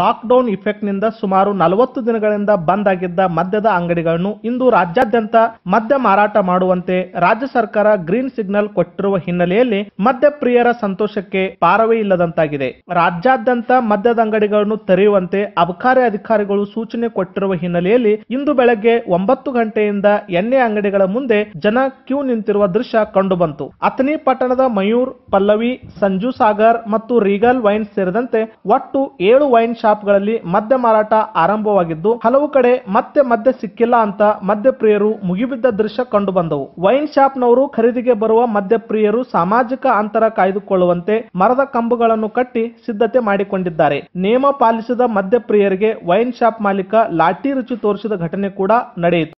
lockdown ನಿಂದ ಸುಮಾರು ನಲವತ್ತು ದಿನಗಳಿಂದ ಬಂದ್ ಆಗಿದ್ದ ಮದ್ಯದ ಅಂಗಡಿಗಳನ್ನು ಇಂದು ರಾಜ್ಯಾದ್ಯಂತ ಮದ್ಯ ಮಾರಾಟ ಮಾಡುವಂತೆ ರಾಜ್ಯ ಸರ್ಕಾರ ಗ್ರೀನ್ ಸಿಗ್ನಲ್ ಕೊಟ್ಟಿರುವ ಹಿನ್ನೆಲೆಯಲ್ಲಿ ಮದ್ಯ ಪ್ರಿಯರ ಸಂತೋಷಕ್ಕೆ ಪಾರವೇ ಇಲ್ಲದಂತಾಗಿದೆ ರಾಜ್ಯಾದ್ಯಂತ ಮದ್ಯದ ಅಂಗಡಿಗಳನ್ನು ತೆರೆಯುವಂತೆ ಅಬಕಾರಿ ಅಧಿಕಾರಿಗಳು ಸೂಚನೆ ಕೊಟ್ಟಿರುವ ಹಿನ್ನೆಲೆಯಲ್ಲಿ ಇಂದು ಬೆಳಗ್ಗೆ ಒಂಬತ್ತು ಗಂಟೆಯಿಂದ ಎಣ್ಣೆ ಅಂಗಡಿಗಳ ಮುಂದೆ ಜನ ಕ್ಯೂ ನಿಂತಿರುವ ದೃಶ್ಯ ಕಂಡುಬಂತು ಅಥನಿ ಪಟ್ಟಣದ ಮಯೂರ್ ಪಲ್ಲವಿ ಸಂಜು ಸಾಗರ್ ಮತ್ತು ರೀಗಲ್ ವೈನ್ ಸೇರಿದಂತೆ ಒಟ್ಟು ಏಳು ವೈನ್ ಶಾಪ್ಗಳಲ್ಲಿ ಮದ್ಯ ಮಾರಾಟ ಆರಂಭವಾಗಿದ್ದು ಹಲವು ಕಡೆ ಮತ್ತೆ ಮದ್ಯ ಸಿಕ್ಕಿಲ್ಲ ಅಂತ ಮದ್ಯಪ್ರಿಯರು ಮುಗಿಬಿದ್ದ ದೃಶ್ಯ ಕಂಡು ಬಂದವು ವೈನ್ ಶಾಪ್ನವರು ಖರೀದಿಗೆ ಬರುವ ಮದ್ಯಪ್ರಿಯರು ಸಾಮಾಜಿಕ ಅಂತರ ಕಾಯ್ದುಕೊಳ್ಳುವಂತೆ ಮರದ ಕಂಬುಗಳನ್ನು ಕಟ್ಟಿ ಸಿದ್ಧತೆ ಮಾಡಿಕೊಂಡಿದ್ದಾರೆ ನಿಯಮ ಪಾಲಿಸಿದ ಮದ್ಯಪ್ರಿಯರಿಗೆ ವೈನ್ ಶಾಪ್ ಮಾಲೀಕ ಲಾಠಿ ರುಚಿ ತೋರಿಸಿದ ಘಟನೆ ಕೂಡ ನಡೆಯಿತು